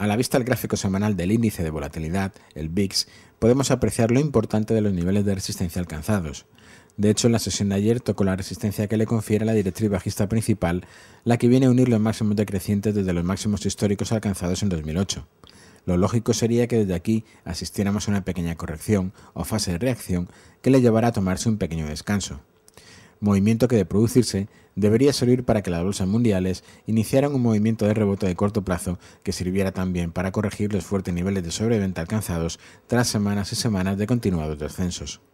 A la vista del gráfico semanal del índice de volatilidad, el VIX, podemos apreciar lo importante de los niveles de resistencia alcanzados. De hecho, en la sesión de ayer tocó la resistencia que le confiere la directriz bajista principal, la que viene a unir los máximos decrecientes desde los máximos históricos alcanzados en 2008. Lo lógico sería que desde aquí asistiéramos a una pequeña corrección o fase de reacción que le llevará a tomarse un pequeño descanso. Movimiento que de producirse debería servir para que las bolsas mundiales iniciaran un movimiento de rebote de corto plazo que sirviera también para corregir los fuertes niveles de sobreventa alcanzados tras semanas y semanas de continuados descensos.